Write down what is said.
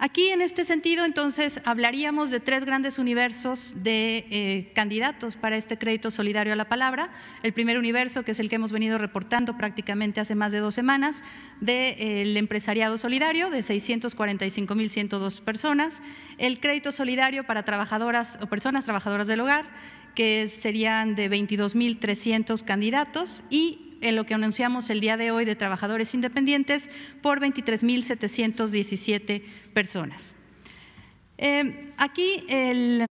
Aquí, en este sentido, entonces, hablaríamos de tres grandes universos de eh, candidatos para este crédito solidario a la palabra. El primer universo, que es el que hemos venido reportando prácticamente hace más de dos semanas, del de, eh, empresariado solidario, de 645.102 personas. El crédito solidario para trabajadoras o personas trabajadoras del hogar, que serían de 22.300 candidatos. Y en lo que anunciamos el día de hoy de trabajadores independientes por 23.717 personas. Eh, aquí el